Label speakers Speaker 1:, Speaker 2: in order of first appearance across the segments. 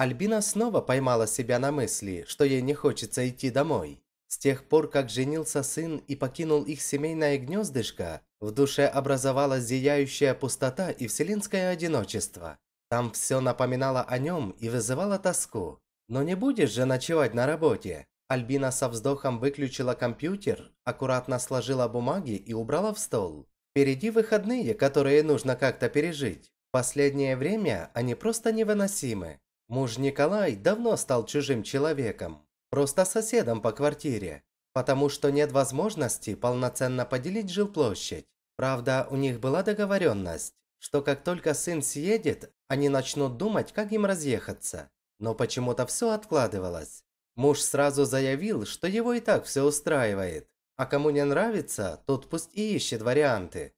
Speaker 1: Альбина снова поймала себя на мысли, что ей не хочется идти домой. С тех пор, как женился сын и покинул их семейное гнездышко, в душе образовалась зияющая пустота и вселенское одиночество. Там все напоминало о нем и вызывало тоску. Но не будешь же ночевать на работе. Альбина со вздохом выключила компьютер, аккуратно сложила бумаги и убрала в стол. Впереди выходные, которые нужно как-то пережить. В последнее время они просто невыносимы. Муж Николай давно стал чужим человеком, просто соседом по квартире, потому что нет возможности полноценно поделить жилплощадь. Правда, у них была договоренность, что как только сын съедет, они начнут думать, как им разъехаться. Но почему-то все откладывалось. Муж сразу заявил, что его и так все устраивает. А кому не нравится, тот пусть и ищет варианты.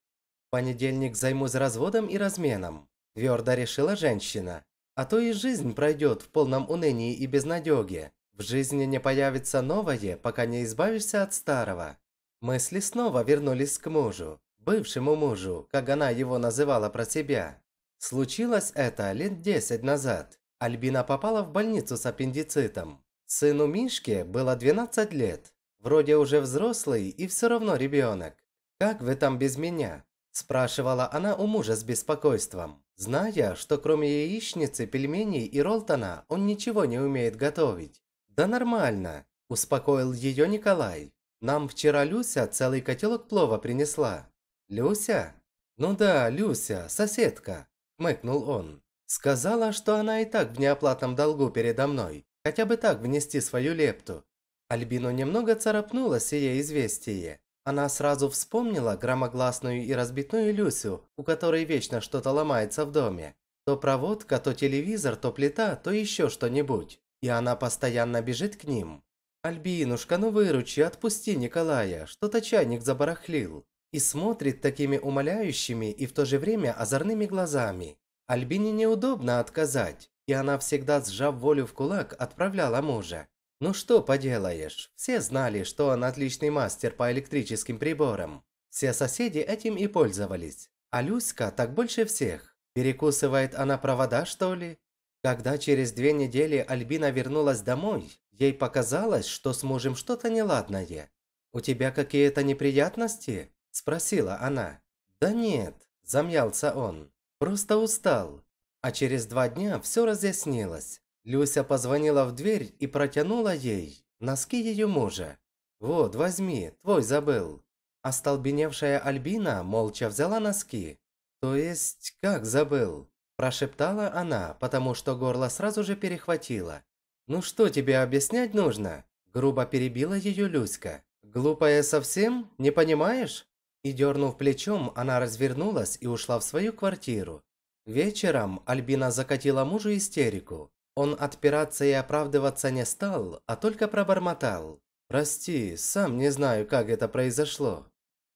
Speaker 1: В понедельник займусь разводом и разменом. Твердо решила женщина. А то и жизнь пройдет в полном унынии и безнадеге. В жизни не появится новое, пока не избавишься от старого. Мысли снова вернулись к мужу, бывшему мужу, как она его называла про себя. Случилось это лет десять назад. Альбина попала в больницу с аппендицитом. Сыну Мишке было 12 лет. Вроде уже взрослый и все равно ребенок. «Как вы там без меня?» – спрашивала она у мужа с беспокойством зная, что кроме яичницы, пельменей и ролтона он ничего не умеет готовить. «Да нормально», – успокоил ее Николай. «Нам вчера Люся целый котелок плова принесла». «Люся?» «Ну да, Люся, соседка», – хмыкнул он. «Сказала, что она и так в неоплатном долгу передо мной. Хотя бы так внести свою лепту». Альбину немного царапнуло сие известие, она сразу вспомнила громогласную и разбитную Люсю, у которой вечно что-то ломается в доме. То проводка, то телевизор, то плита, то еще что-нибудь. И она постоянно бежит к ним. «Альбинушка, ну выручи, отпусти Николая, что-то чайник забарахлил». И смотрит такими умоляющими и в то же время озорными глазами. Альбине неудобно отказать, и она всегда, сжав волю в кулак, отправляла мужа. Ну что поделаешь, все знали, что он отличный мастер по электрическим приборам. Все соседи этим и пользовались. А Люська так больше всех. Перекусывает она провода, что ли? Когда через две недели Альбина вернулась домой, ей показалось, что с мужем что-то неладное. «У тебя какие-то неприятности?» – спросила она. «Да нет», – замялся он. «Просто устал». А через два дня все разъяснилось. Люся позвонила в дверь и протянула ей носки ее мужа. «Вот, возьми, твой забыл». Остолбеневшая Альбина молча взяла носки. «То есть, как забыл?» Прошептала она, потому что горло сразу же перехватило. «Ну что тебе объяснять нужно?» Грубо перебила ее Люська. «Глупая совсем? Не понимаешь?» И дернув плечом, она развернулась и ушла в свою квартиру. Вечером Альбина закатила мужу истерику. Он отпираться и оправдываться не стал, а только пробормотал. «Прости, сам не знаю, как это произошло».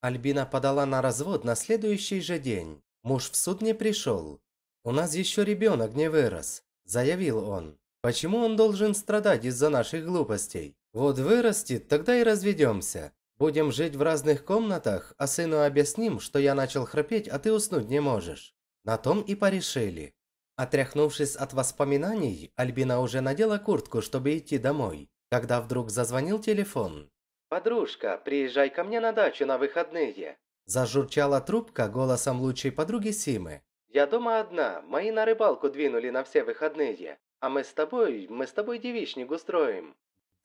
Speaker 1: Альбина подала на развод на следующий же день. Муж в суд не пришел. «У нас еще ребенок не вырос», – заявил он. «Почему он должен страдать из-за наших глупостей? Вот вырастет, тогда и разведемся. Будем жить в разных комнатах, а сыну объясним, что я начал храпеть, а ты уснуть не можешь». На том и порешили. Отряхнувшись от воспоминаний, Альбина уже надела куртку, чтобы идти домой, когда вдруг зазвонил телефон. «Подружка, приезжай ко мне на дачу на выходные!» Зажурчала трубка голосом лучшей подруги Симы. «Я дома одна, мои на рыбалку двинули на все выходные, а мы с тобой, мы с тобой девичник устроим».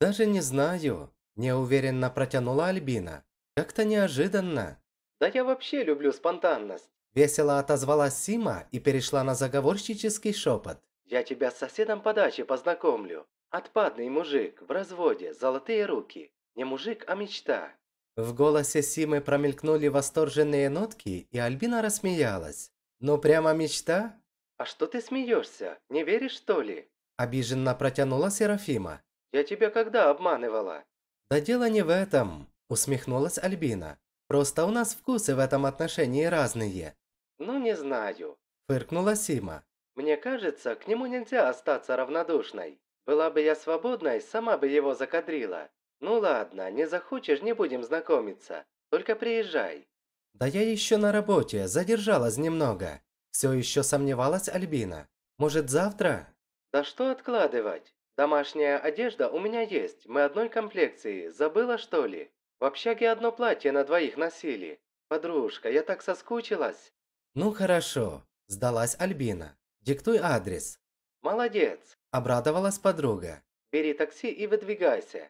Speaker 1: «Даже не знаю», – неуверенно протянула Альбина. «Как-то неожиданно». «Да я вообще люблю спонтанность. Весело отозвалась Сима и перешла на заговорщический шепот. «Я тебя с соседом по даче познакомлю. Отпадный мужик, в разводе, золотые руки. Не мужик, а мечта». В голосе Симы промелькнули восторженные нотки, и Альбина рассмеялась. «Ну прямо мечта?» «А что ты смеешься? Не веришь, что ли?» Обиженно протянула Серафима. «Я тебя когда обманывала?» «Да дело не в этом», усмехнулась Альбина. «Просто у нас вкусы в этом отношении разные. Ну не знаю, фыркнула Сима. Мне кажется, к нему нельзя остаться равнодушной. Была бы я свободной, сама бы его закадрила. Ну ладно, не захочешь, не будем знакомиться. Только приезжай. Да я еще на работе, задержалась немного. Все еще сомневалась Альбина. Может, завтра? Да что откладывать? Домашняя одежда у меня есть, мы одной комплекции, забыла что ли? В общаге одно платье на двоих носили. Подружка, я так соскучилась. «Ну хорошо», – сдалась Альбина. «Диктуй адрес». «Молодец», – обрадовалась подруга. «Бери такси и выдвигайся».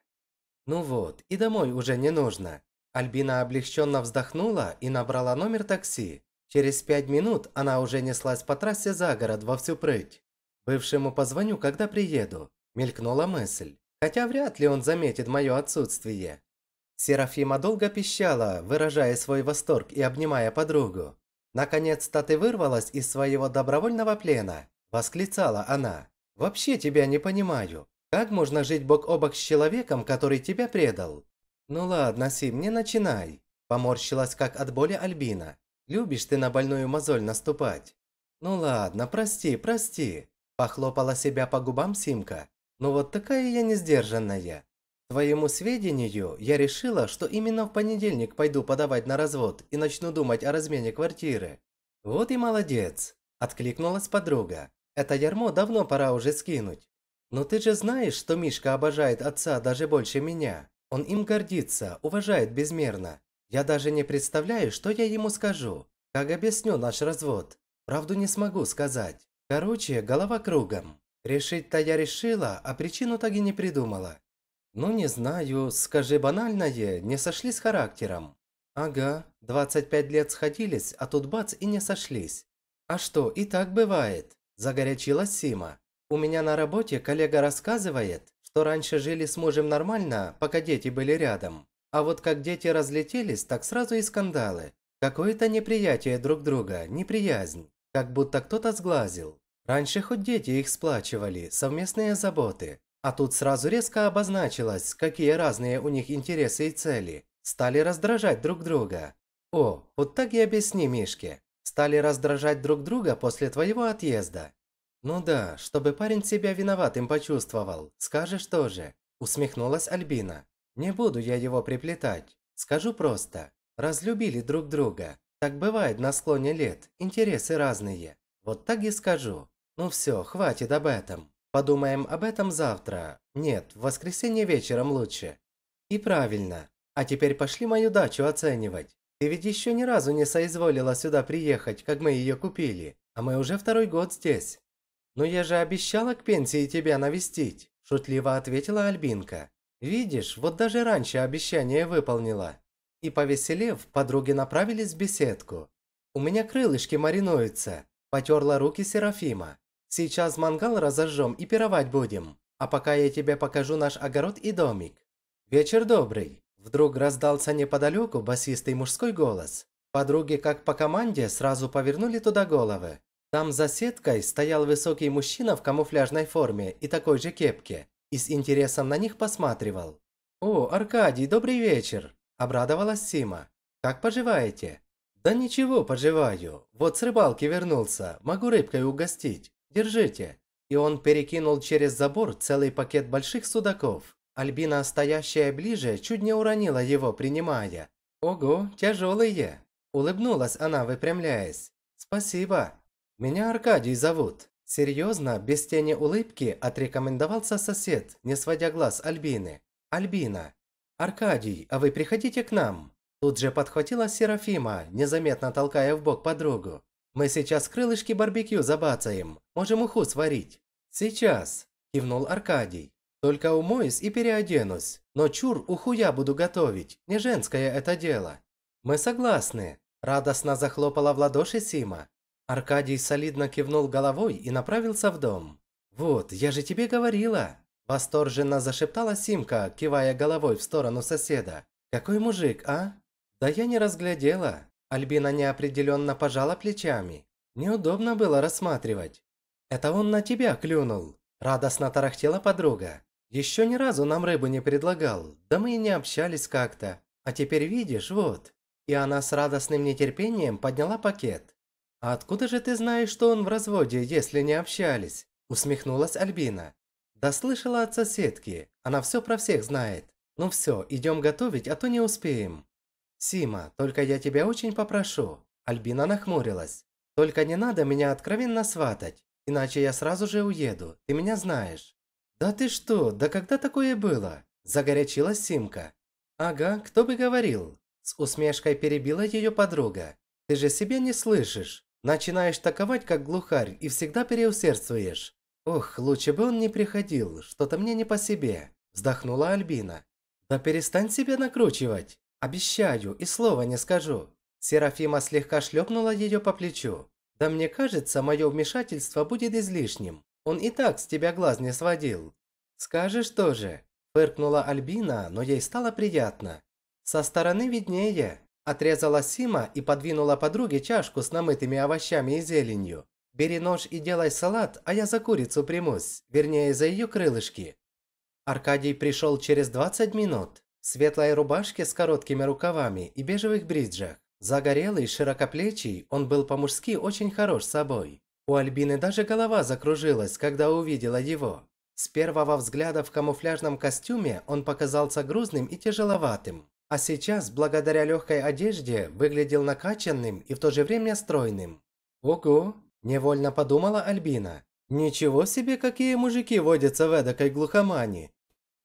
Speaker 1: «Ну вот, и домой уже не нужно». Альбина облегченно вздохнула и набрала номер такси. Через пять минут она уже неслась по трассе за город во всю прыть. «Бывшему позвоню, когда приеду», – мелькнула мысль. «Хотя вряд ли он заметит мое отсутствие». Серафима долго пищала, выражая свой восторг и обнимая подругу. «Наконец-то ты вырвалась из своего добровольного плена!» – восклицала она. «Вообще тебя не понимаю. Как можно жить бок о бок с человеком, который тебя предал?» «Ну ладно, Сим, не начинай!» – поморщилась как от боли Альбина. «Любишь ты на больную мозоль наступать?» «Ну ладно, прости, прости!» – похлопала себя по губам Симка. «Ну вот такая я несдержанная!» твоему сведению, я решила, что именно в понедельник пойду подавать на развод и начну думать о размене квартиры. Вот и молодец, откликнулась подруга. Это ярмо давно пора уже скинуть. Но ты же знаешь, что Мишка обожает отца даже больше меня. Он им гордится, уважает безмерно. Я даже не представляю, что я ему скажу. Как объясню наш развод? Правду не смогу сказать. Короче, голова кругом. Решить-то я решила, а причину так и не придумала. «Ну не знаю, скажи банальное, не сошли с характером». «Ага, 25 лет сходились, а тут бац и не сошлись». «А что, и так бывает», – загорячилась Сима. «У меня на работе коллега рассказывает, что раньше жили с мужем нормально, пока дети были рядом. А вот как дети разлетелись, так сразу и скандалы. Какое-то неприятие друг друга, неприязнь. Как будто кто-то сглазил. Раньше хоть дети их сплачивали, совместные заботы. А тут сразу резко обозначилось, какие разные у них интересы и цели. Стали раздражать друг друга. О, вот так и объясни Мишке. Стали раздражать друг друга после твоего отъезда. Ну да, чтобы парень себя виноватым почувствовал, скажешь тоже. Усмехнулась Альбина. Не буду я его приплетать. Скажу просто. Разлюбили друг друга. Так бывает на склоне лет, интересы разные. Вот так и скажу. Ну все, хватит об этом. Подумаем об этом завтра. Нет, в воскресенье вечером лучше. И правильно. А теперь пошли мою дачу оценивать. Ты ведь еще ни разу не соизволила сюда приехать, как мы ее купили. А мы уже второй год здесь. Но я же обещала к пенсии тебя навестить, шутливо ответила Альбинка. Видишь, вот даже раньше обещание выполнила. И повеселев, подруги направились в беседку. У меня крылышки маринуются, потерла руки Серафима. Сейчас мангал разожжем и пировать будем. А пока я тебе покажу наш огород и домик. Вечер добрый. Вдруг раздался неподалеку басистый мужской голос. Подруги, как по команде, сразу повернули туда головы. Там за сеткой стоял высокий мужчина в камуфляжной форме и такой же кепке, и с интересом на них посматривал. «О, Аркадий, добрый вечер!» – обрадовалась Сима. «Как поживаете?» «Да ничего, поживаю. Вот с рыбалки вернулся, могу рыбкой угостить. Держите!» И он перекинул через забор целый пакет больших судаков. Альбина, стоящая ближе, чуть не уронила его, принимая. «Ого, тяжелые!» Улыбнулась она, выпрямляясь. «Спасибо. Меня Аркадий зовут». Серьезно, без тени улыбки, отрекомендовался сосед, не сводя глаз Альбины. «Альбина, Аркадий, а вы приходите к нам?» Тут же подхватила Серафима, незаметно толкая в бок подругу. Мы сейчас крылышки барбекю забацаем, можем уху сварить». «Сейчас», – кивнул Аркадий. «Только умоюсь и переоденусь, но чур уху я буду готовить, не женское это дело». «Мы согласны», – радостно захлопала в ладоши Сима. Аркадий солидно кивнул головой и направился в дом. «Вот, я же тебе говорила!» – восторженно зашептала Симка, кивая головой в сторону соседа. «Какой мужик, а?» «Да я не разглядела», Альбина неопределенно пожала плечами. Неудобно было рассматривать. «Это он на тебя клюнул!» – радостно тарахтела подруга. «Еще ни разу нам рыбу не предлагал, да мы и не общались как-то. А теперь видишь, вот». И она с радостным нетерпением подняла пакет. «А откуда же ты знаешь, что он в разводе, если не общались?» – усмехнулась Альбина. «Да слышала от соседки, она все про всех знает. Ну все, идем готовить, а то не успеем». «Сима, только я тебя очень попрошу». Альбина нахмурилась. «Только не надо меня откровенно сватать, иначе я сразу же уеду, ты меня знаешь». «Да ты что, да когда такое было?» Загорячилась Симка. «Ага, кто бы говорил?» С усмешкой перебила ее подруга. «Ты же себе не слышишь. Начинаешь таковать, как глухарь, и всегда переусердствуешь. Ох, лучше бы он не приходил, что-то мне не по себе», вздохнула Альбина. «Да перестань себя накручивать. Обещаю, и слова не скажу. Серафима слегка шлепнула ее по плечу. Да мне кажется, мое вмешательство будет излишним. Он и так с тебя глаз не сводил. Скажешь тоже. Фыркнула Альбина, но ей стало приятно. Со стороны виднее. Отрезала Сима и подвинула подруге чашку с намытыми овощами и зеленью. «Бери нож и делай салат, а я за курицу примусь, вернее, за ее крылышки». Аркадий пришел через 20 минут в светлой рубашке с короткими рукавами и бежевых бриджах. Загорелый, широкоплечий, он был по-мужски очень хорош собой. У Альбины даже голова закружилась, когда увидела его. С первого взгляда в камуфляжном костюме он показался грузным и тяжеловатым. А сейчас, благодаря легкой одежде, выглядел накачанным и в то же время стройным. «Ого!» – невольно подумала Альбина. «Ничего себе, какие мужики водятся в эдакой глухомане!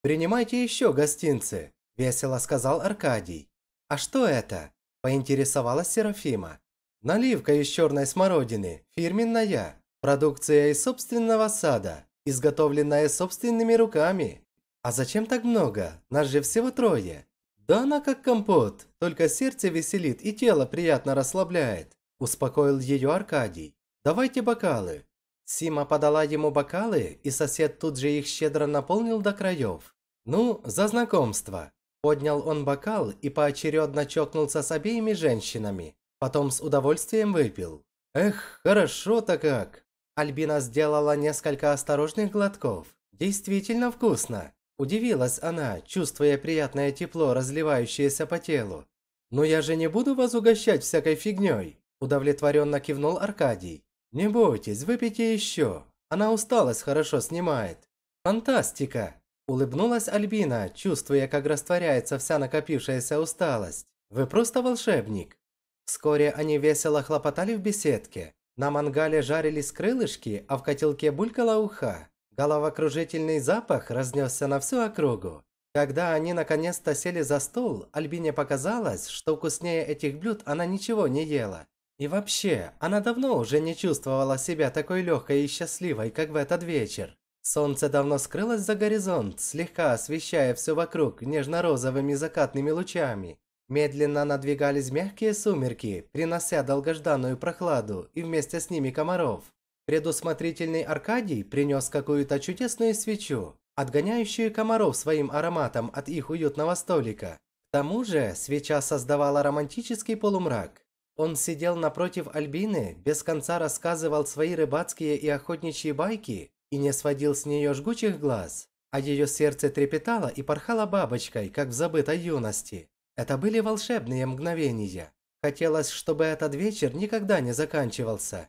Speaker 1: Принимайте еще гостинцы!» – весело сказал Аркадий. «А что это?» – поинтересовалась Серафима. «Наливка из черной смородины, фирменная, продукция из собственного сада, изготовленная собственными руками. А зачем так много? Нас же всего трое. Да она как компот, только сердце веселит и тело приятно расслабляет», – успокоил ее Аркадий. «Давайте бокалы». Сима подала ему бокалы, и сосед тут же их щедро наполнил до краев. «Ну, за знакомство», Поднял он бокал и поочередно чокнулся с обеими женщинами. Потом с удовольствием выпил. Эх, хорошо-то как. Альбина сделала несколько осторожных глотков. Действительно вкусно. Удивилась она, чувствуя приятное тепло, разливающееся по телу. «Но я же не буду вас угощать всякой фигней!» Удовлетворенно кивнул Аркадий. «Не бойтесь, выпейте еще. Она усталость хорошо снимает. Фантастика!» Улыбнулась Альбина, чувствуя, как растворяется вся накопившаяся усталость. «Вы просто волшебник!» Вскоре они весело хлопотали в беседке. На мангале жарились крылышки, а в котелке булькала уха. Головокружительный запах разнесся на всю округу. Когда они наконец-то сели за стол, Альбине показалось, что вкуснее этих блюд она ничего не ела. И вообще, она давно уже не чувствовала себя такой легкой и счастливой, как в этот вечер. Солнце давно скрылось за горизонт, слегка освещая все вокруг нежно-розовыми закатными лучами. Медленно надвигались мягкие сумерки, принося долгожданную прохладу и вместе с ними комаров. Предусмотрительный Аркадий принес какую-то чудесную свечу, отгоняющую комаров своим ароматом от их уютного столика. К тому же свеча создавала романтический полумрак. Он сидел напротив Альбины, без конца рассказывал свои рыбацкие и охотничьи байки, и не сводил с нее жгучих глаз, а ее сердце трепетало и порхало бабочкой, как в забытой юности. Это были волшебные мгновения. Хотелось, чтобы этот вечер никогда не заканчивался.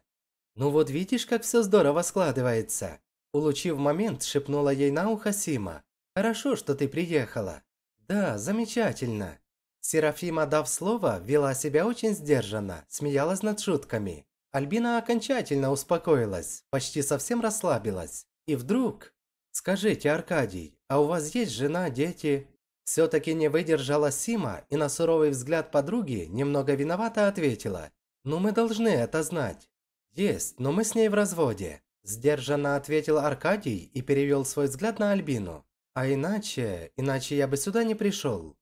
Speaker 1: «Ну вот видишь, как все здорово складывается», – улучив момент, шепнула ей на ухо Сима. «Хорошо, что ты приехала». «Да, замечательно». Серафима, дав слово, вела себя очень сдержанно, смеялась над шутками. Альбина окончательно успокоилась, почти совсем расслабилась. И вдруг... «Скажите, Аркадий, а у вас есть жена, дети?» Все-таки не выдержала Сима и на суровый взгляд подруги немного виновато ответила. «Ну мы должны это знать». «Есть, но мы с ней в разводе», – сдержанно ответил Аркадий и перевел свой взгляд на Альбину. «А иначе, иначе я бы сюда не пришел».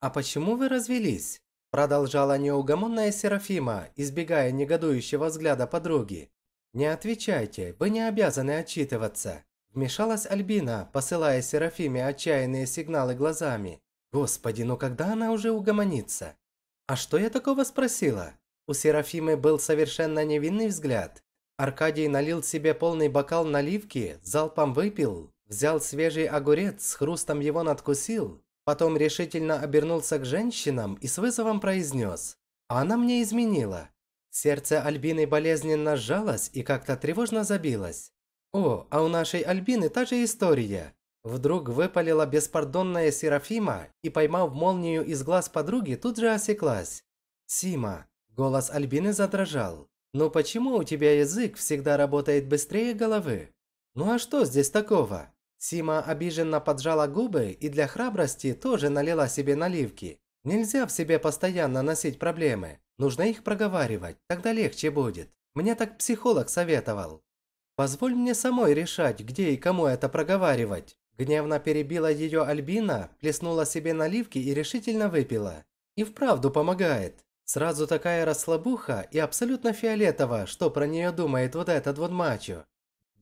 Speaker 1: «А почему вы развелись?» Продолжала неугомонная Серафима, избегая негодующего взгляда подруги. «Не отвечайте, вы не обязаны отчитываться», – вмешалась Альбина, посылая Серафиме отчаянные сигналы глазами. «Господи, ну когда она уже угомонится?» «А что я такого спросила?» У Серафимы был совершенно невинный взгляд. Аркадий налил себе полный бокал наливки, залпом выпил, взял свежий огурец, с хрустом его надкусил Потом решительно обернулся к женщинам и с вызовом произнес. «Она мне изменила». Сердце Альбины болезненно сжалось и как-то тревожно забилось. «О, а у нашей Альбины та же история!» Вдруг выпалила беспардонная Серафима и, поймав молнию из глаз подруги, тут же осеклась. «Сима!» – голос Альбины задрожал. «Ну почему у тебя язык всегда работает быстрее головы?» «Ну а что здесь такого?» Сима обиженно поджала губы и для храбрости тоже налила себе наливки. Нельзя в себе постоянно носить проблемы. Нужно их проговаривать, тогда легче будет. Мне так психолог советовал. Позволь мне самой решать, где и кому это проговаривать. Гневно перебила ее Альбина, плеснула себе наливки и решительно выпила. И вправду помогает. Сразу такая расслабуха и абсолютно фиолетово, что про нее думает вот этот вот мачо.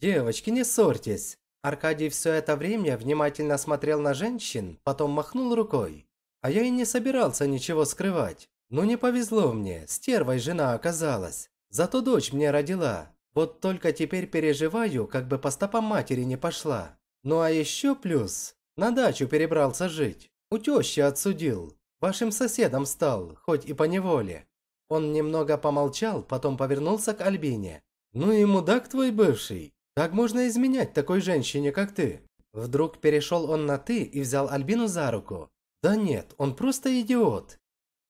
Speaker 1: «Девочки, не ссорьтесь. Аркадий все это время внимательно смотрел на женщин, потом махнул рукой. А я и не собирался ничего скрывать. Ну не повезло мне, стервой жена оказалась. Зато дочь мне родила. Вот только теперь переживаю, как бы по стопам матери не пошла. Ну а еще плюс, на дачу перебрался жить. У тещи отсудил. Вашим соседом стал, хоть и по неволе. Он немного помолчал, потом повернулся к Альбине. «Ну и мудак твой бывший. Как можно изменять такой женщине, как ты? Вдруг перешел он на «ты» и взял Альбину за руку. Да нет, он просто идиот.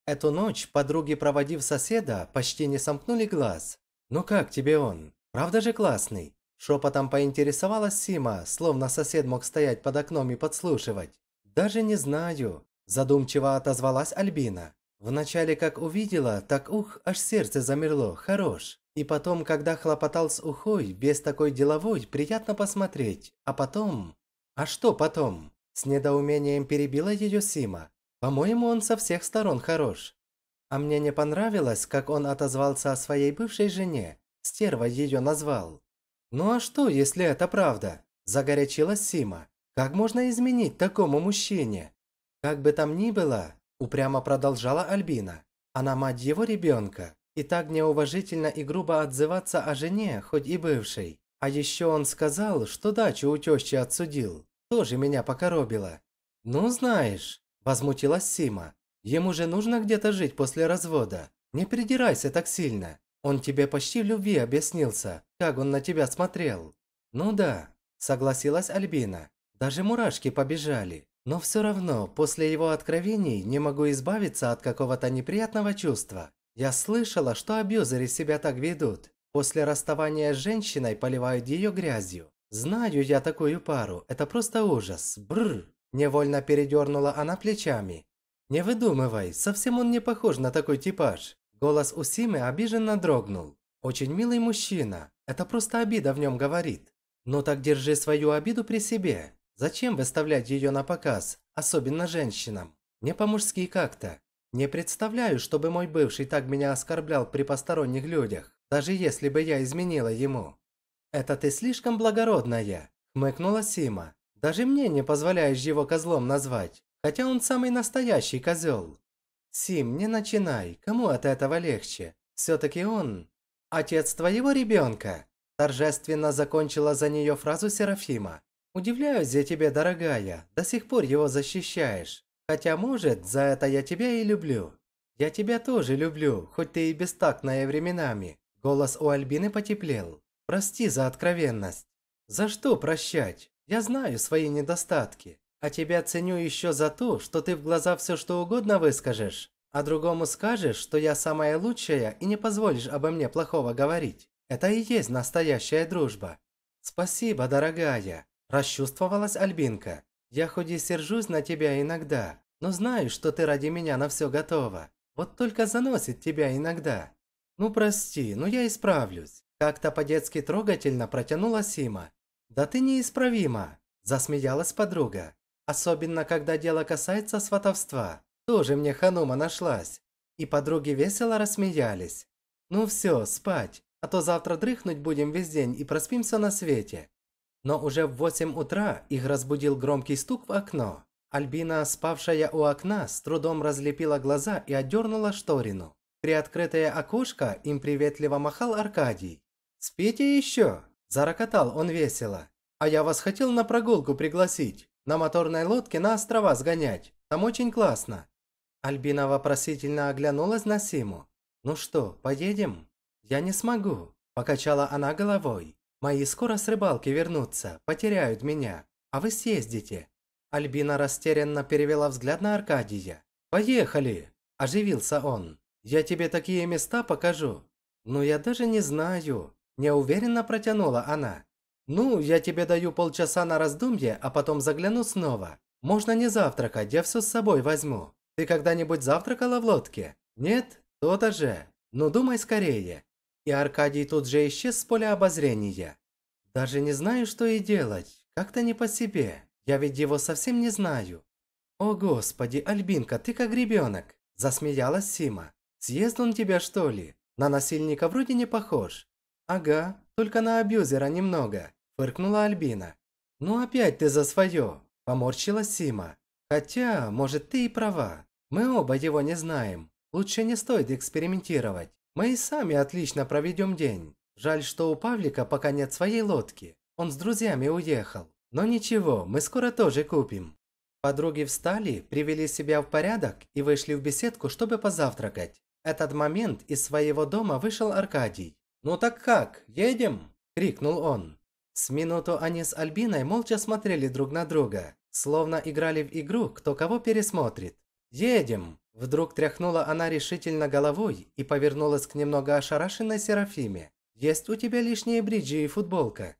Speaker 1: Эту ночь подруги, проводив соседа, почти не сомкнули глаз. Ну как тебе он? Правда же классный? Шепотом поинтересовалась Сима, словно сосед мог стоять под окном и подслушивать. «Даже не знаю», – задумчиво отозвалась Альбина. «Вначале как увидела, так ух, аж сердце замерло, хорош. И потом, когда хлопотал с ухой, без такой деловой, приятно посмотреть. А потом... А что потом? С недоумением перебила ее Сима. По-моему, он со всех сторон хорош. А мне не понравилось, как он отозвался о своей бывшей жене. Стерва ее назвал. Ну а что, если это правда? Загорячилась Сима. Как можно изменить такому мужчине? Как бы там ни было, упрямо продолжала Альбина. Она мать его ребенка и так неуважительно и грубо отзываться о жене, хоть и бывшей. А еще он сказал, что дачу у тещи отсудил. Тоже меня покоробило. «Ну, знаешь», – возмутилась Сима, – «ему же нужно где-то жить после развода. Не придирайся так сильно. Он тебе почти в любви объяснился, как он на тебя смотрел». «Ну да», – согласилась Альбина. «Даже мурашки побежали. Но все равно, после его откровений не могу избавиться от какого-то неприятного чувства. Я слышала, что абьюзеры себя так ведут. После расставания с женщиной поливают ее грязью. Знаю я такую пару, это просто ужас. Бррр. Невольно передернула она плечами. Не выдумывай, совсем он не похож на такой типаж. Голос у Симы обиженно дрогнул. Очень милый мужчина. Это просто обида в нем говорит. Но «Ну так держи свою обиду при себе. Зачем выставлять ее на показ, особенно женщинам? Не по-мужски как-то. Не представляю, чтобы мой бывший так меня оскорблял при посторонних людях, даже если бы я изменила ему. Это ты слишком благородная, хмыкнула Сима. Даже мне не позволяешь его козлом назвать, хотя он самый настоящий козел. Сим, не начинай, кому от этого легче? Все-таки он... Отец твоего ребенка. Торжественно закончила за нее фразу Серафима. «Удивляюсь я тебе, дорогая, до сих пор его защищаешь. Хотя, может, за это я тебя и люблю. Я тебя тоже люблю, хоть ты и бестактная временами. Голос у Альбины потеплел. Прости за откровенность. За что прощать? Я знаю свои недостатки. А тебя ценю еще за то, что ты в глаза все что угодно выскажешь, а другому скажешь, что я самая лучшая и не позволишь обо мне плохого говорить. Это и есть настоящая дружба. Спасибо, дорогая. Расчувствовалась Альбинка. Я хоть и сержусь на тебя иногда, но знаю, что ты ради меня на все готова. Вот только заносит тебя иногда. Ну прости, но я исправлюсь. Как-то по-детски трогательно протянула Сима. Да ты неисправима, засмеялась подруга. Особенно, когда дело касается сватовства. Тоже мне ханума нашлась. И подруги весело рассмеялись. Ну все, спать, а то завтра дрыхнуть будем весь день и проспимся на свете. Но уже в 8 утра их разбудил громкий стук в окно. Альбина, спавшая у окна, с трудом разлепила глаза и отдернула шторину. Приоткрытое окошко им приветливо махал Аркадий. «Спите еще!» – зарокотал он весело. «А я вас хотел на прогулку пригласить, на моторной лодке на острова сгонять. Там очень классно!» Альбина вопросительно оглянулась на Симу. «Ну что, поедем?» «Я не смогу», – покачала она головой. Мои скоро с рыбалки вернутся, потеряют меня, а вы съездите». Альбина растерянно перевела взгляд на Аркадия. «Поехали!» – оживился он. «Я тебе такие места покажу». «Ну, я даже не знаю», – неуверенно протянула она. «Ну, я тебе даю полчаса на раздумье, а потом загляну снова. Можно не завтракать, я все с собой возьму. Ты когда-нибудь завтракала в лодке? Нет? То-то же. Ну, думай скорее и Аркадий тут же исчез с поля обозрения. Даже не знаю, что и делать. Как-то не по себе. Я ведь его совсем не знаю. О, господи, Альбинка, ты как ребенок. Засмеялась Сима. Съезд он тебя, что ли? На насильника вроде не похож. Ага, только на абьюзера немного. Фыркнула Альбина. Ну опять ты за свое. Поморщилась Сима. Хотя, может, ты и права. Мы оба его не знаем. Лучше не стоит экспериментировать. Мы и сами отлично проведем день. Жаль, что у Павлика пока нет своей лодки. Он с друзьями уехал. Но ничего, мы скоро тоже купим. Подруги встали, привели себя в порядок и вышли в беседку, чтобы позавтракать. Этот момент из своего дома вышел Аркадий. «Ну так как, едем?» – крикнул он. С минуту они с Альбиной молча смотрели друг на друга, словно играли в игру «Кто кого пересмотрит». «Едем!» Вдруг тряхнула она решительно головой и повернулась к немного ошарашенной Серафиме. «Есть у тебя лишние бриджи и футболка?»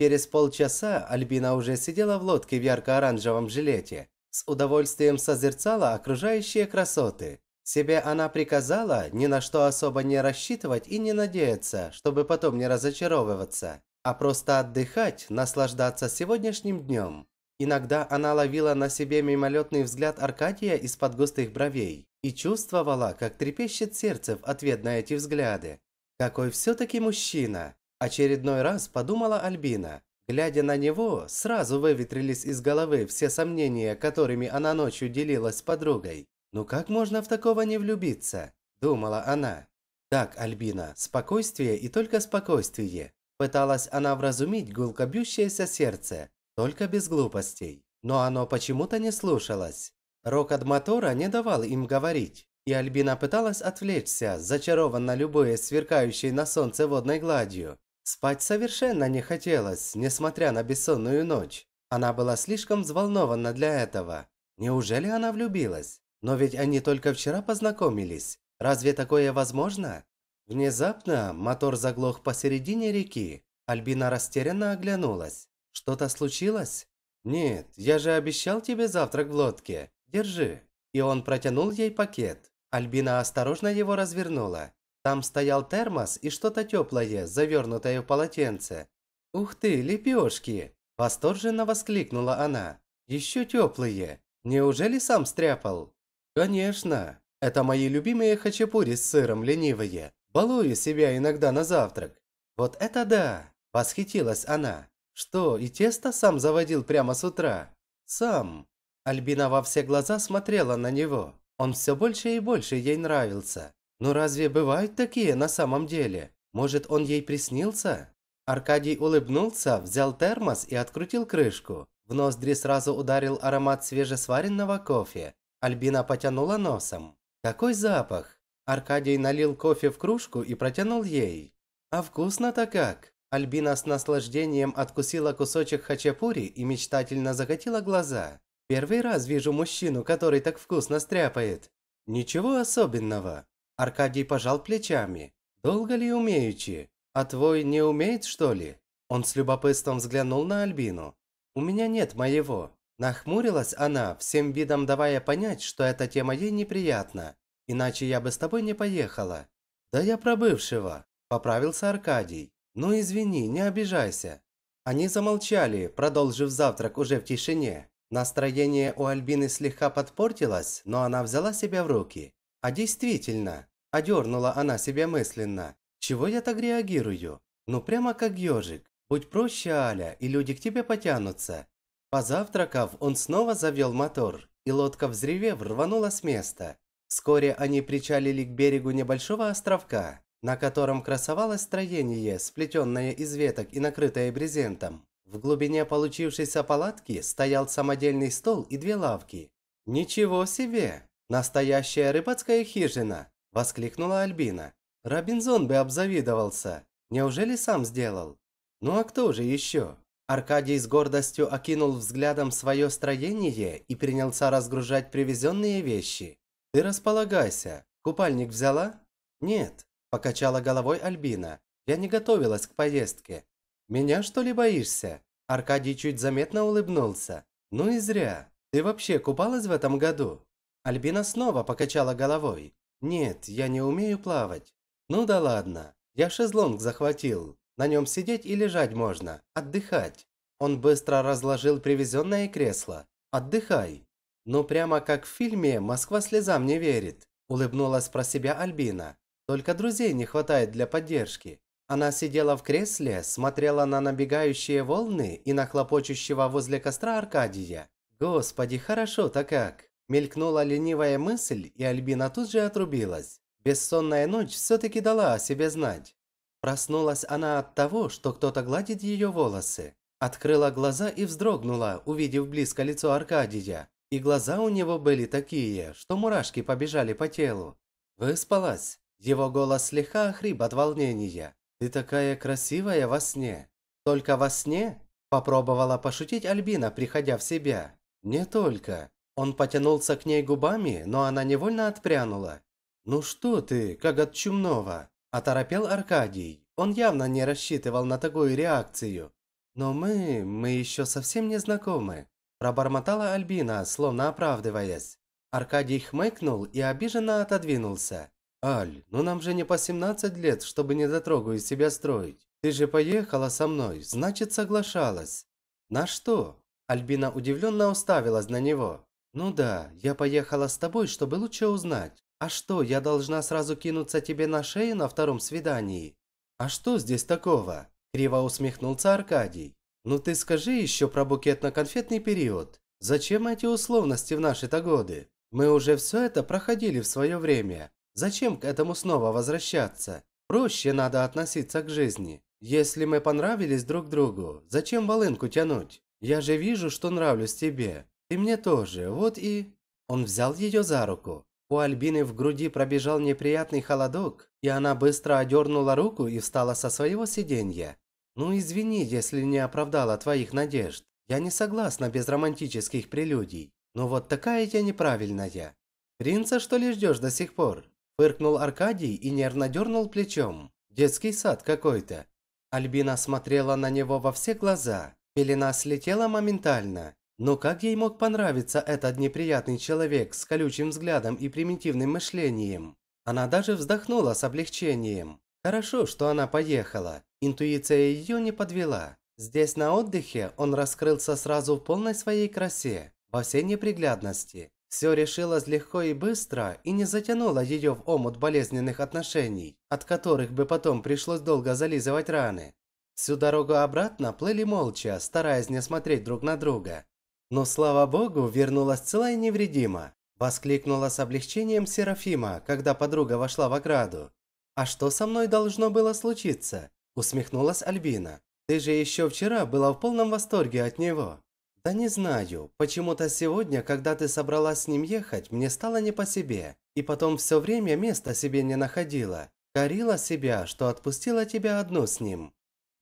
Speaker 1: Через полчаса Альбина уже сидела в лодке в ярко-оранжевом жилете. С удовольствием созерцала окружающие красоты. Себе она приказала ни на что особо не рассчитывать и не надеяться, чтобы потом не разочаровываться, а просто отдыхать, наслаждаться сегодняшним днем. Иногда она ловила на себе мимолетный взгляд Аркадия из-под густых бровей и чувствовала, как трепещет сердце в ответ на эти взгляды. «Какой все-таки мужчина!» – очередной раз подумала Альбина. Глядя на него, сразу выветрились из головы все сомнения, которыми она ночью делилась с подругой. «Ну как можно в такого не влюбиться?» – думала она. «Так, Альбина, спокойствие и только спокойствие!» Пыталась она вразумить гулкобьющееся сердце, только без глупостей. Но оно почему-то не слушалось. Рокот мотора не давал им говорить, и Альбина пыталась отвлечься, зачарованно любое сверкающей на солнце водной гладью. Спать совершенно не хотелось, несмотря на бессонную ночь. Она была слишком взволнована для этого. Неужели она влюбилась? Но ведь они только вчера познакомились. Разве такое возможно? Внезапно мотор заглох посередине реки. Альбина растерянно оглянулась. Что-то случилось? Нет, я же обещал тебе завтрак в лодке. Держи. И он протянул ей пакет. Альбина осторожно его развернула. Там стоял термос и что-то теплое, завернутое в полотенце. «Ух ты, лепешки!» – восторженно воскликнула она. «Еще теплые! Неужели сам стряпал?» «Конечно! Это мои любимые хачапури с сыром ленивые. Балую себя иногда на завтрак». «Вот это да!» – восхитилась она. Что, и тесто сам заводил прямо с утра? Сам. Альбина во все глаза смотрела на него. Он все больше и больше ей нравился. Но ну, разве бывают такие на самом деле? Может, он ей приснился? Аркадий улыбнулся, взял термос и открутил крышку. В ноздри сразу ударил аромат свежесваренного кофе. Альбина потянула носом. Какой запах! Аркадий налил кофе в кружку и протянул ей. А вкусно-то как! Альбина с наслаждением откусила кусочек хачапури и мечтательно закатила глаза. «Первый раз вижу мужчину, который так вкусно стряпает. Ничего особенного». Аркадий пожал плечами. «Долго ли умеючи? А твой не умеет, что ли?» Он с любопытством взглянул на Альбину. «У меня нет моего». Нахмурилась она, всем видом давая понять, что эта тема ей неприятна. «Иначе я бы с тобой не поехала». «Да я про бывшего», – поправился Аркадий. «Ну извини, не обижайся». Они замолчали, продолжив завтрак уже в тишине. Настроение у Альбины слегка подпортилось, но она взяла себя в руки. «А действительно», – одернула она себя мысленно, – «чего я так реагирую? Ну прямо как ежик. Будь проще, Аля, и люди к тебе потянутся». Позавтракав, он снова завел мотор, и лодка взревев рванула с места. Вскоре они причалили к берегу небольшого островка на котором красовалось строение, сплетенное из веток и накрытое брезентом. В глубине получившейся палатки стоял самодельный стол и две лавки. «Ничего себе! Настоящая рыбацкая хижина!» – воскликнула Альбина. «Робинзон бы обзавидовался! Неужели сам сделал?» «Ну а кто же еще?» Аркадий с гордостью окинул взглядом свое строение и принялся разгружать привезенные вещи. «Ты располагайся. Купальник взяла?» «Нет. Покачала головой Альбина. Я не готовилась к поездке. Меня что ли боишься? Аркадий чуть заметно улыбнулся. Ну и зря. Ты вообще купалась в этом году? Альбина снова покачала головой. Нет, я не умею плавать. Ну да ладно. Я шезлонг захватил. На нем сидеть и лежать можно, отдыхать. Он быстро разложил привезенное кресло. Отдыхай. Ну прямо как в фильме «Москва слезам не верит», улыбнулась про себя Альбина. Только друзей не хватает для поддержки. Она сидела в кресле, смотрела на набегающие волны и на хлопочущего возле костра Аркадия. «Господи, хорошо-то как!» Мелькнула ленивая мысль, и Альбина тут же отрубилась. Бессонная ночь все-таки дала о себе знать. Проснулась она от того, что кто-то гладит ее волосы. Открыла глаза и вздрогнула, увидев близко лицо Аркадия. И глаза у него были такие, что мурашки побежали по телу. «Выспалась?» Его голос слегка хрип от волнения. «Ты такая красивая во сне!» «Только во сне?» – попробовала пошутить Альбина, приходя в себя. «Не только». Он потянулся к ней губами, но она невольно отпрянула. «Ну что ты, как от чумного?» – оторопел Аркадий. Он явно не рассчитывал на такую реакцию. «Но мы... мы еще совсем не знакомы», – пробормотала Альбина, словно оправдываясь. Аркадий хмыкнул и обиженно отодвинулся. «Аль, ну нам же не по 17 лет, чтобы не дотрогу из себя строить. Ты же поехала со мной, значит соглашалась». «На что?» Альбина удивленно уставилась на него. «Ну да, я поехала с тобой, чтобы лучше узнать. А что, я должна сразу кинуться тебе на шею на втором свидании?» «А что здесь такого?» – криво усмехнулся Аркадий. «Ну ты скажи еще про букетно-конфетный период. Зачем эти условности в наши-то годы? Мы уже все это проходили в свое время. Зачем к этому снова возвращаться? Проще надо относиться к жизни. Если мы понравились друг другу, зачем волынку тянуть? Я же вижу, что нравлюсь тебе. и мне тоже, вот и...» Он взял ее за руку. У Альбины в груди пробежал неприятный холодок, и она быстро одернула руку и встала со своего сиденья. «Ну извини, если не оправдала твоих надежд. Я не согласна без романтических прелюдий. Но вот такая я неправильная. Принца, что ли, ждешь до сих пор? Фыркнул Аркадий и нервно дернул плечом. Детский сад какой-то. Альбина смотрела на него во все глаза. Пелена слетела моментально. Но как ей мог понравиться этот неприятный человек с колючим взглядом и примитивным мышлением? Она даже вздохнула с облегчением. Хорошо, что она поехала. Интуиция ее не подвела. Здесь на отдыхе он раскрылся сразу в полной своей красе, во всей неприглядности. Все решилось легко и быстро и не затянуло ее в омут болезненных отношений, от которых бы потом пришлось долго зализывать раны. Всю дорогу обратно плыли молча, стараясь не смотреть друг на друга. Но, слава богу, вернулась цела и невредима. Воскликнула с облегчением Серафима, когда подруга вошла в ограду. «А что со мной должно было случиться?» – усмехнулась Альбина. «Ты же еще вчера была в полном восторге от него». «Да не знаю. Почему-то сегодня, когда ты собралась с ним ехать, мне стало не по себе. И потом все время места себе не находила. Корила себя, что отпустила тебя одну с ним.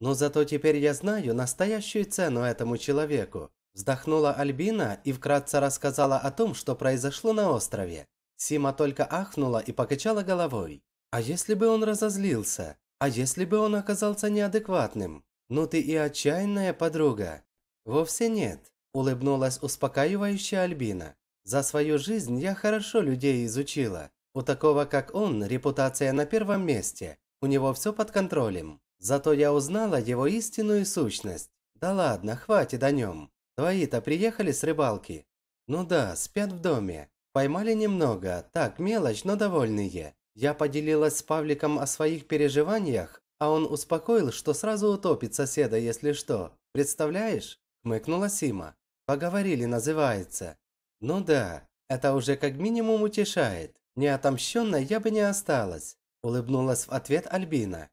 Speaker 1: Но зато теперь я знаю настоящую цену этому человеку». Вздохнула Альбина и вкратце рассказала о том, что произошло на острове. Сима только ахнула и покачала головой. «А если бы он разозлился? А если бы он оказался неадекватным? Ну ты и отчаянная подруга!» «Вовсе нет», – улыбнулась успокаивающая Альбина. «За свою жизнь я хорошо людей изучила. У такого, как он, репутация на первом месте. У него все под контролем. Зато я узнала его истинную сущность. Да ладно, хватит о нем. Твои-то приехали с рыбалки?» «Ну да, спят в доме. Поймали немного, так, мелочь, но довольные. Я поделилась с Павликом о своих переживаниях, а он успокоил, что сразу утопит соседа, если что. Представляешь? Мыкнула Сима. «Поговорили, называется». «Ну да, это уже как минимум утешает. Неотомщенно я бы не осталась», – улыбнулась в ответ Альбина.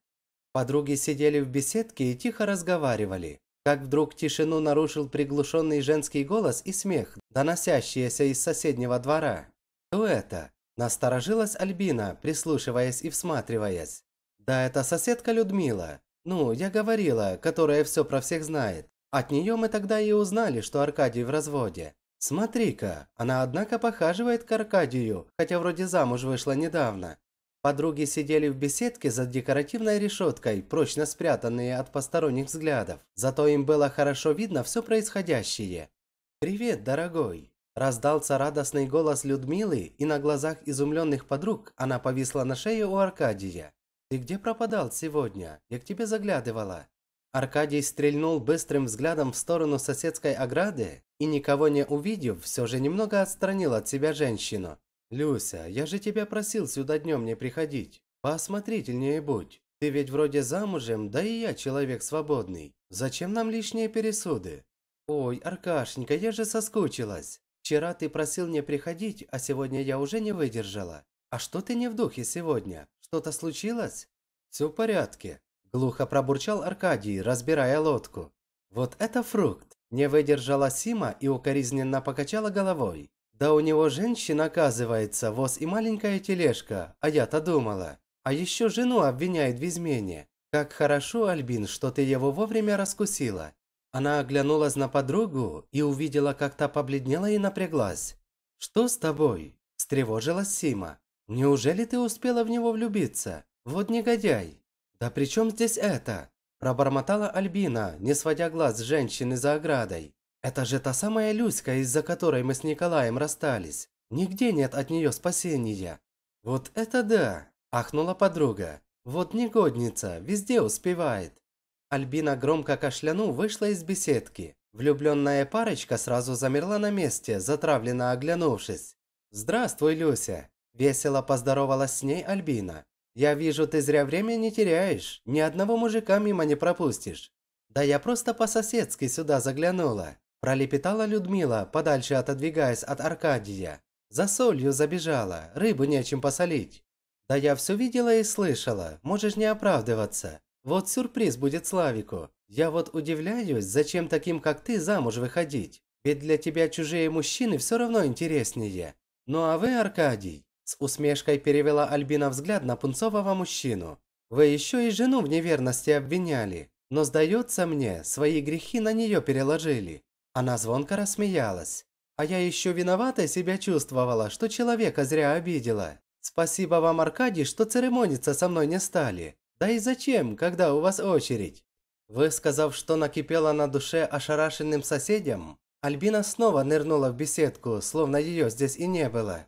Speaker 1: Подруги сидели в беседке и тихо разговаривали. Как вдруг тишину нарушил приглушенный женский голос и смех, доносящийся из соседнего двора. «Кто это?» – насторожилась Альбина, прислушиваясь и всматриваясь. «Да это соседка Людмила. Ну, я говорила, которая все про всех знает. От нее мы тогда и узнали, что Аркадий в разводе. Смотри-ка, она однако похаживает к Аркадию, хотя вроде замуж вышла недавно. Подруги сидели в беседке за декоративной решеткой, прочно спрятанные от посторонних взглядов. Зато им было хорошо видно все происходящее. «Привет, дорогой!» Раздался радостный голос Людмилы, и на глазах изумленных подруг она повисла на шее у Аркадия. «Ты где пропадал сегодня? Я к тебе заглядывала». Аркадий стрельнул быстрым взглядом в сторону соседской ограды и, никого не увидев, все же немного отстранил от себя женщину. «Люся, я же тебя просил сюда днем не приходить. Посмотрительнее будь. Ты ведь вроде замужем, да и я человек свободный. Зачем нам лишние пересуды?» «Ой, Аркашенька, я же соскучилась. Вчера ты просил не приходить, а сегодня я уже не выдержала. А что ты не в духе сегодня? Что-то случилось?» «Все в порядке», Глухо пробурчал Аркадий, разбирая лодку. «Вот это фрукт!» Не выдержала Сима и укоризненно покачала головой. «Да у него женщина оказывается, воз и маленькая тележка, а я-то думала. А еще жену обвиняет в измене. Как хорошо, Альбин, что ты его вовремя раскусила». Она оглянулась на подругу и увидела, как та побледнела и напряглась. «Что с тобой?» – встревожилась Сима. «Неужели ты успела в него влюбиться? Вот негодяй!» «Да при чем здесь это?» – пробормотала Альбина, не сводя глаз с женщины за оградой. «Это же та самая Люська, из-за которой мы с Николаем расстались. Нигде нет от нее спасения». «Вот это да!» – ахнула подруга. «Вот негодница, везде успевает». Альбина громко кашляну вышла из беседки. Влюбленная парочка сразу замерла на месте, затравленно оглянувшись. «Здравствуй, Люся!» – весело поздоровалась с ней Альбина. Я вижу, ты зря время не теряешь, ни одного мужика мимо не пропустишь. Да я просто по-соседски сюда заглянула, пролепетала Людмила, подальше отодвигаясь от Аркадия. За солью забежала, рыбу нечем посолить. Да я все видела и слышала, можешь не оправдываться. Вот сюрприз будет Славику. Я вот удивляюсь, зачем таким, как ты, замуж выходить. Ведь для тебя чужие мужчины все равно интереснее. Ну а вы, Аркадий, с усмешкой перевела Альбина взгляд на пунцового мужчину. «Вы еще и жену в неверности обвиняли, но, сдается мне, свои грехи на нее переложили». Она звонко рассмеялась. «А я еще виноватой себя чувствовала, что человека зря обидела. Спасибо вам, Аркадий, что церемониться со мной не стали. Да и зачем, когда у вас очередь?» Высказав, что накипело на душе ошарашенным соседям, Альбина снова нырнула в беседку, словно ее здесь и не было.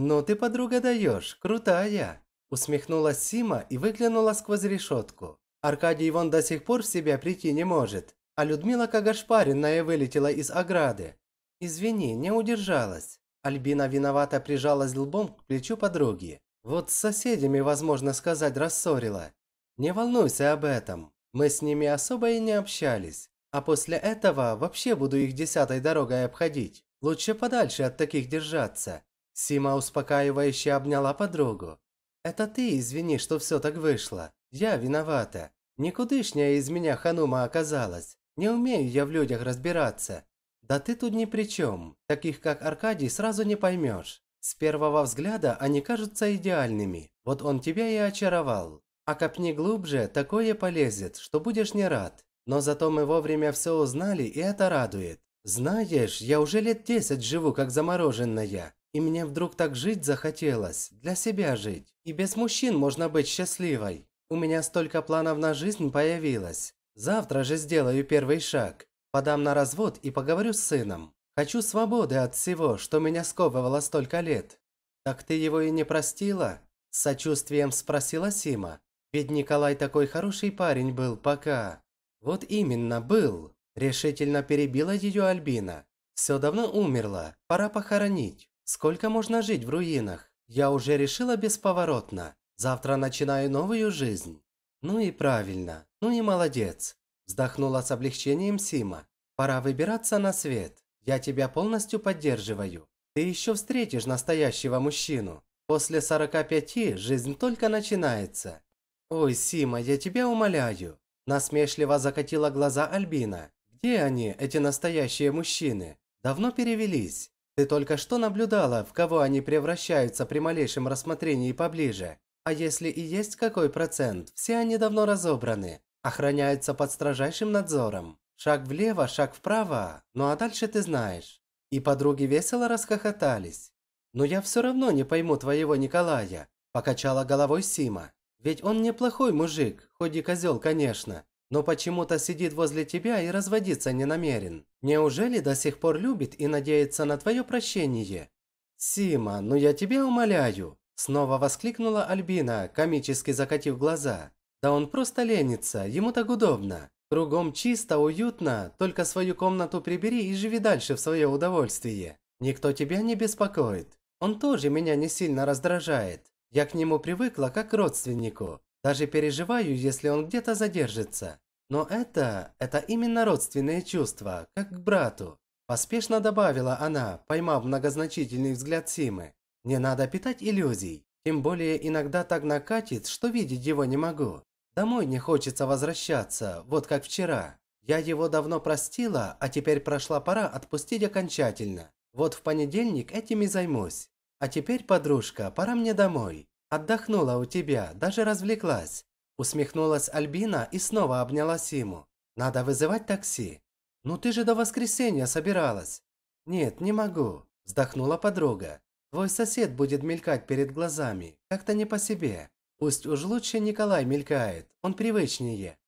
Speaker 1: «Ну ты, подруга, даешь, крутая!» Усмехнулась Сима и выглянула сквозь решетку. Аркадий вон до сих пор в себя прийти не может, а Людмила как вылетела из ограды. «Извини, не удержалась». Альбина виновато прижалась лбом к плечу подруги. «Вот с соседями, возможно сказать, рассорила. Не волнуйся об этом. Мы с ними особо и не общались. А после этого вообще буду их десятой дорогой обходить. Лучше подальше от таких держаться. Сима успокаивающе обняла подругу. «Это ты извини, что все так вышло. Я виновата. Никудышняя из меня Ханума оказалась. Не умею я в людях разбираться. Да ты тут ни при чем. Таких, как Аркадий, сразу не поймешь. С первого взгляда они кажутся идеальными. Вот он тебя и очаровал. А копни глубже, такое полезет, что будешь не рад. Но зато мы вовремя все узнали, и это радует. Знаешь, я уже лет десять живу как замороженная. И мне вдруг так жить захотелось, для себя жить. И без мужчин можно быть счастливой. У меня столько планов на жизнь появилось. Завтра же сделаю первый шаг. Подам на развод и поговорю с сыном. Хочу свободы от всего, что меня сковывало столько лет. Так ты его и не простила? С сочувствием спросила Сима. Ведь Николай такой хороший парень был пока. Вот именно, был. Решительно перебила ее Альбина. Все давно умерло, пора похоронить. Сколько можно жить в руинах? Я уже решила бесповоротно. Завтра начинаю новую жизнь. Ну и правильно. Ну и молодец. Вздохнула с облегчением Сима. Пора выбираться на свет. Я тебя полностью поддерживаю. Ты еще встретишь настоящего мужчину. После 45 жизнь только начинается. Ой, Сима, я тебя умоляю. Насмешливо закатила глаза Альбина. Где они, эти настоящие мужчины? Давно перевелись. Ты только что наблюдала, в кого они превращаются при малейшем рассмотрении поближе. А если и есть какой процент, все они давно разобраны, охраняются под строжайшим надзором. Шаг влево, шаг вправо, ну а дальше ты знаешь. И подруги весело расхохотались. «Но я все равно не пойму твоего Николая», – покачала головой Сима. «Ведь он неплохой мужик, хоть и козел, конечно, но почему-то сидит возле тебя и разводиться не намерен. Неужели до сих пор любит и надеется на твое прощение?» «Сима, ну я тебя умоляю!» Снова воскликнула Альбина, комически закатив глаза. «Да он просто ленится, ему так удобно. Кругом чисто, уютно, только свою комнату прибери и живи дальше в свое удовольствие. Никто тебя не беспокоит. Он тоже меня не сильно раздражает. Я к нему привыкла как к родственнику. Даже переживаю, если он где-то задержится. Но это... это именно родственные чувства, как к брату. Поспешно добавила она, поймав многозначительный взгляд Симы. Не надо питать иллюзий. Тем более иногда так накатит, что видеть его не могу. Домой не хочется возвращаться, вот как вчера. Я его давно простила, а теперь прошла пора отпустить окончательно. Вот в понедельник этим и займусь. А теперь, подружка, пора мне домой. Отдохнула у тебя, даже развлеклась. Усмехнулась Альбина и снова обняла Симу. Надо вызывать такси. Ну ты же до воскресенья собиралась. Нет, не могу. Вздохнула подруга. Твой сосед будет мелькать перед глазами. Как-то не по себе. Пусть уж лучше Николай мелькает. Он привычнее.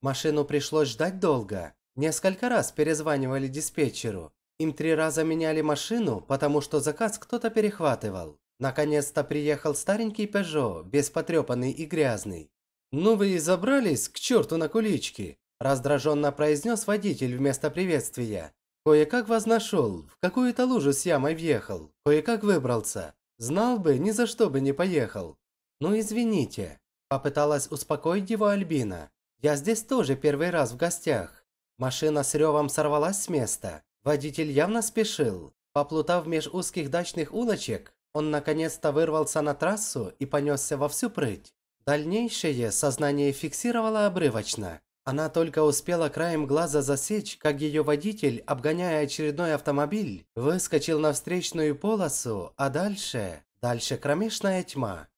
Speaker 1: Машину пришлось ждать долго. Несколько раз перезванивали диспетчеру. Им три раза меняли машину, потому что заказ кто-то перехватывал. Наконец-то приехал старенький Пежо, весь и грязный. «Ну вы и забрались к черту на кулички!» – раздраженно произнес водитель вместо приветствия. «Кое-как вас нашел, в какую-то лужу с ямой въехал, кое-как выбрался. Знал бы, ни за что бы не поехал». «Ну извините», – попыталась успокоить его Альбина. «Я здесь тоже первый раз в гостях». Машина с ревом сорвалась с места. Водитель явно спешил. Поплутав меж узких дачных улочек, он наконец-то вырвался на трассу и понесся во всю прыть. Дальнейшее сознание фиксировало обрывочно. Она только успела краем глаза засечь, как ее водитель, обгоняя очередной автомобиль, выскочил на встречную полосу, а дальше... Дальше кромешная тьма.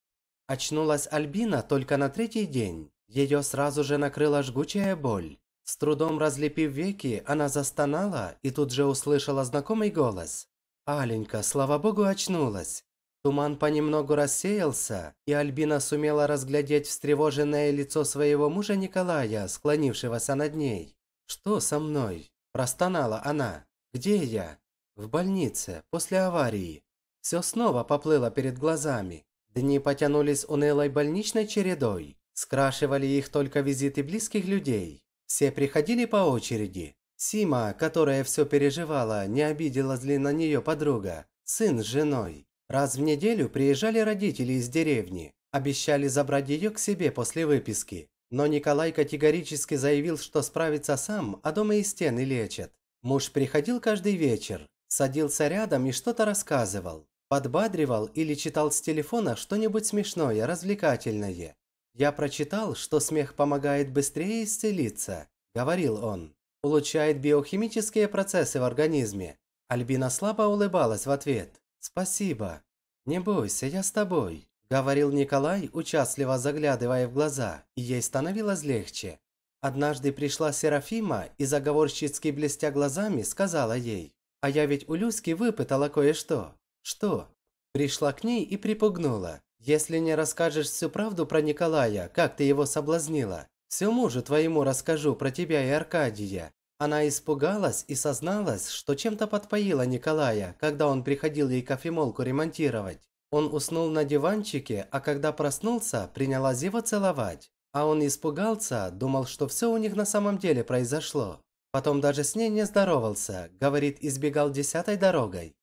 Speaker 1: Очнулась Альбина только на третий день. Ее сразу же накрыла жгучая боль. С трудом разлепив веки, она застонала и тут же услышала знакомый голос. «Аленька, слава богу, очнулась. Туман понемногу рассеялся, и Альбина сумела разглядеть встревоженное лицо своего мужа Николая, склонившегося над ней. «Что со мной?» – простонала она. «Где я?» «В больнице, после аварии». Все снова поплыло перед глазами. Дни потянулись унылой больничной чередой. Скрашивали их только визиты близких людей. Все приходили по очереди. Сима, которая все переживала, не обидела зли на нее подруга. Сын с женой. Раз в неделю приезжали родители из деревни, обещали забрать ее к себе после выписки. Но Николай категорически заявил, что справится сам, а дома и стены лечат. Муж приходил каждый вечер, садился рядом и что-то рассказывал. Подбадривал или читал с телефона что-нибудь смешное, развлекательное. «Я прочитал, что смех помогает быстрее исцелиться», – говорил он. «Улучшает биохимические процессы в организме». Альбина слабо улыбалась в ответ. «Спасибо. Не бойся, я с тобой», – говорил Николай, участливо заглядывая в глаза, и ей становилось легче. Однажды пришла Серафима и, заговорщицки блестя глазами, сказала ей, «А я ведь у Люськи выпытала кое-что». «Что?» Пришла к ней и припугнула. «Если не расскажешь всю правду про Николая, как ты его соблазнила, всему мужу твоему расскажу про тебя и Аркадия. Она испугалась и созналась, что чем-то подпоила Николая, когда он приходил ей кофемолку ремонтировать. Он уснул на диванчике, а когда проснулся, принялась его целовать. А он испугался, думал, что все у них на самом деле произошло. Потом даже с ней не здоровался, говорит, избегал десятой дорогой.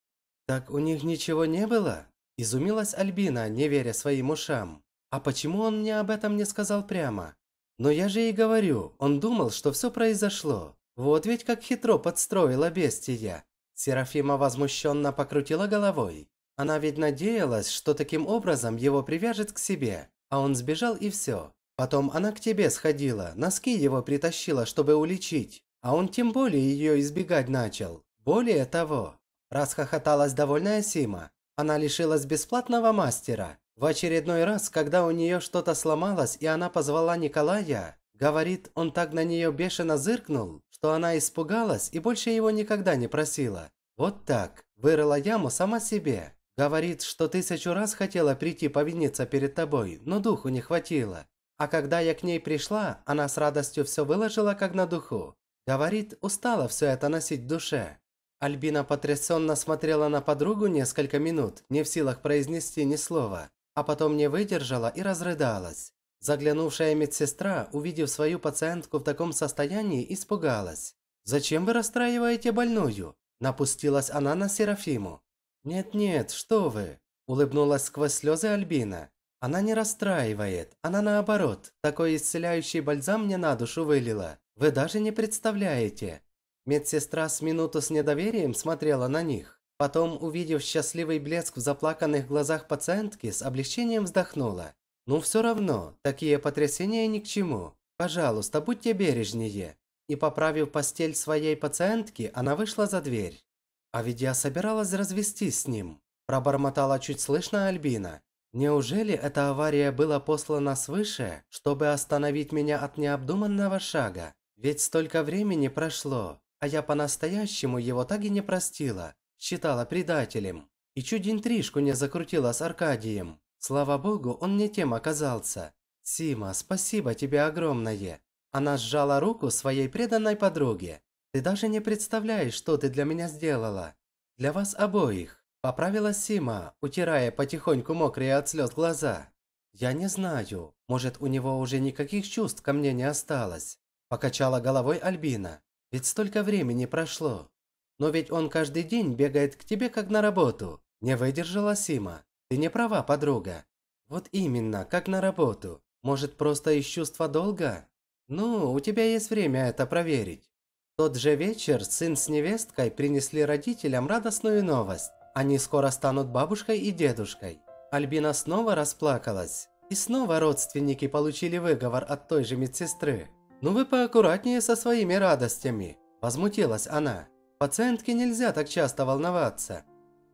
Speaker 1: «Так у них ничего не было?» – изумилась Альбина, не веря своим ушам. «А почему он мне об этом не сказал прямо?» «Но я же и говорю, он думал, что все произошло. Вот ведь как хитро подстроила бестия. Серафима возмущенно покрутила головой. Она ведь надеялась, что таким образом его привяжет к себе, а он сбежал и все. Потом она к тебе сходила, носки его притащила, чтобы уличить, а он тем более ее избегать начал. Более того, расхохоталась довольная Сима. Она лишилась бесплатного мастера. В очередной раз, когда у нее что-то сломалось и она позвала Николая, говорит, он так на нее бешено зыркнул, что она испугалась и больше его никогда не просила. Вот так, вырыла яму сама себе. Говорит, что тысячу раз хотела прийти повиниться перед тобой, но духу не хватило. А когда я к ней пришла, она с радостью все выложила как на духу. Говорит, устала все это носить в душе. Альбина потрясенно смотрела на подругу несколько минут, не в силах произнести ни слова, а потом не выдержала и разрыдалась. Заглянувшая медсестра, увидев свою пациентку в таком состоянии, испугалась. «Зачем вы расстраиваете больную?» Напустилась она на Серафиму. «Нет-нет, что вы!» Улыбнулась сквозь слезы Альбина. «Она не расстраивает, она наоборот. Такой исцеляющий бальзам мне на душу вылила. Вы даже не представляете!» Медсестра с минуту с недоверием смотрела на них. Потом, увидев счастливый блеск в заплаканных глазах пациентки, с облегчением вздохнула. Но ну, все равно, такие потрясения ни к чему. Пожалуйста, будьте бережнее. И поправив постель своей пациентки, она вышла за дверь. А ведь я собиралась развестись с ним. Пробормотала чуть слышно Альбина. Неужели эта авария была послана свыше, чтобы остановить меня от необдуманного шага? Ведь столько времени прошло, а я по-настоящему его так и не простила, считала предателем. И чуть интрижку не закрутила с Аркадием. Слава богу, он не тем оказался. Сима, спасибо тебе огромное. Она сжала руку своей преданной подруге. Ты даже не представляешь, что ты для меня сделала. Для вас обоих. Поправила Сима, утирая потихоньку мокрые от слез глаза. Я не знаю, может у него уже никаких чувств ко мне не осталось. Покачала головой Альбина. Ведь столько времени прошло. Но ведь он каждый день бегает к тебе как на работу. Не выдержала Сима. Ты не права, подруга. Вот именно, как на работу. Может, просто из чувства долга? Ну, у тебя есть время это проверить. тот же вечер сын с невесткой принесли родителям радостную новость. Они скоро станут бабушкой и дедушкой. Альбина снова расплакалась. И снова родственники получили выговор от той же медсестры. «Ну вы поаккуратнее со своими радостями», – возмутилась она. «Пациентке нельзя так часто волноваться.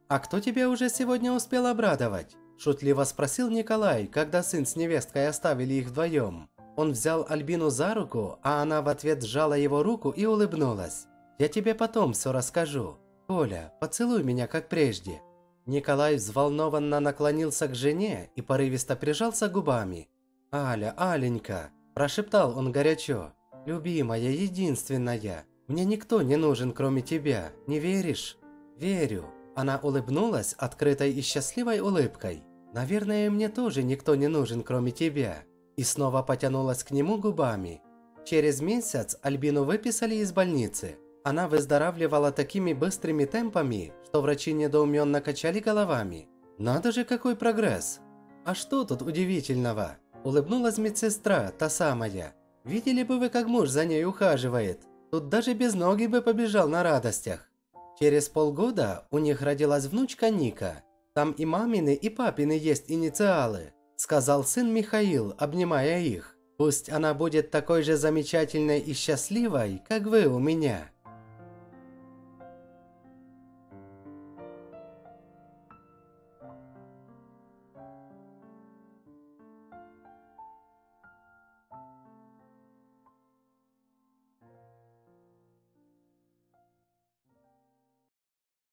Speaker 1: «А кто тебя уже сегодня успел обрадовать?» – шутливо спросил Николай, когда сын с невесткой оставили их вдвоем. Он взял Альбину за руку, а она в ответ сжала его руку и улыбнулась. «Я тебе потом все расскажу. Коля, поцелуй меня, как прежде». Николай взволнованно наклонился к жене и порывисто прижался губами. «Аля, Аленька!» – прошептал он горячо. «Любимая, единственная, мне никто не нужен, кроме тебя, не веришь?» «Верю», она улыбнулась открытой и счастливой улыбкой. «Наверное, мне тоже никто не нужен, кроме тебя». И снова потянулась к нему губами. Через месяц Альбину выписали из больницы. Она выздоравливала такими быстрыми темпами, что врачи недоуменно качали головами. «Надо же, какой прогресс!» «А что тут удивительного?» Улыбнулась медсестра, та самая. «Видели бы вы, как муж за ней ухаживает. Тут даже без ноги бы побежал на радостях». Через полгода у них родилась внучка Ника. Там и мамины, и папины есть инициалы, сказал сын Михаил, обнимая их. Пусть она будет такой же замечательной и счастливой, как вы у меня.